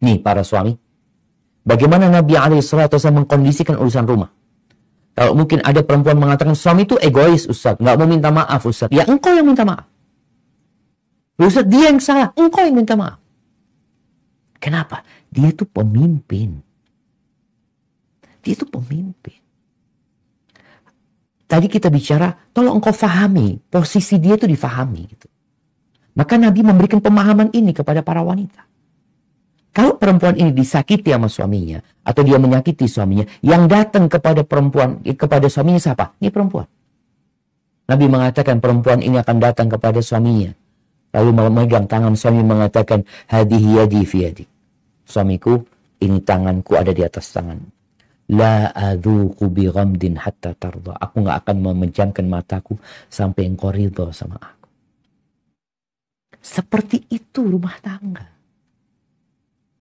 Nih para suami, bagaimana Nabi Wasallam mengkondisikan urusan rumah? Kalau mungkin ada perempuan mengatakan suami itu egois Ustaz, nggak mau minta maaf Ustaz. Ya engkau yang minta maaf. Ustaz dia yang salah, engkau yang minta maaf. Kenapa? Dia itu pemimpin. Dia itu pemimpin. Tadi kita bicara, tolong engkau fahami, posisi dia itu difahami. Gitu. Maka Nabi memberikan pemahaman ini kepada para wanita. Kalau perempuan ini disakiti sama suaminya atau dia menyakiti suaminya, yang datang kepada perempuan eh, kepada suaminya siapa? Ini perempuan. Nabi mengatakan perempuan ini akan datang kepada suaminya. Lalu memegang tangan suami mengatakan hadihi yadi fi Suamiku, ini tanganku ada di atas tangan. La adzuqu bi ghamdin hatta tarda. Aku nggak akan memejamkan mataku sampai engkau ridho sama aku. Seperti itu rumah tangga.